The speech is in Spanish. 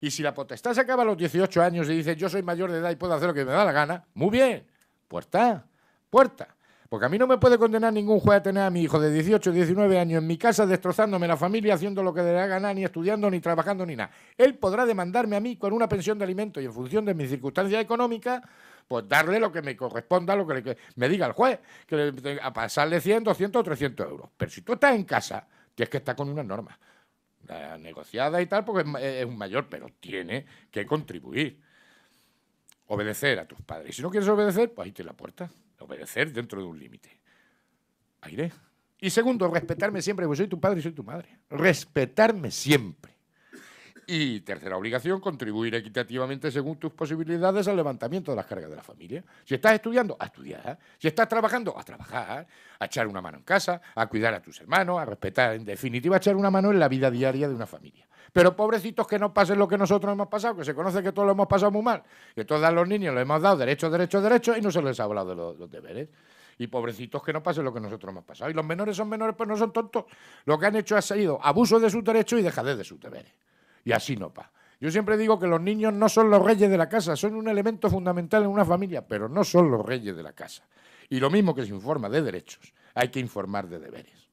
Y si la potestad se acaba a los 18 años y dice yo soy mayor de edad y puedo hacer lo que me da la gana, muy bien, puerta, puerta. Porque a mí no me puede condenar ningún juez a tener a mi hijo de 18, 19 años en mi casa destrozándome la familia, haciendo lo que le da gana, ni estudiando, ni trabajando, ni nada. Él podrá demandarme a mí con una pensión de alimento y en función de mis circunstancias económicas, pues darle lo que me corresponda, lo que, me diga el juez, que le, a pasarle 100, 200 o 300 euros. Pero si tú estás en casa, es que estar con una norma. Eh, negociada y tal, porque eh, es un mayor, pero tiene que contribuir. Obedecer a tus padres. si no quieres obedecer, pues ahí te la puerta. Obedecer dentro de un límite. Aire. Y segundo, respetarme siempre, porque soy tu padre y soy tu madre. Respetarme siempre. Y tercera obligación, contribuir equitativamente según tus posibilidades al levantamiento de las cargas de la familia. Si estás estudiando, a estudiar. Si estás trabajando, a trabajar, a echar una mano en casa, a cuidar a tus hermanos, a respetar, en definitiva, a echar una mano en la vida diaria de una familia. Pero pobrecitos que no pasen lo que nosotros hemos pasado, que se conoce que todos lo hemos pasado muy mal, que todos a los niños les hemos dado derecho, derecho, derecho y no se les ha hablado de los, deberes y pobrecitos que no pasen lo que nosotros hemos pasado. Y los menores son menores, pues no son tontos. Lo que han hecho ha sido abuso de sus derechos y dejadez de sus deberes. Y así no va. Yo siempre digo que los niños no son los reyes de la casa, son un elemento fundamental en una familia, pero no son los reyes de la casa. Y lo mismo que se informa de derechos, hay que informar de deberes.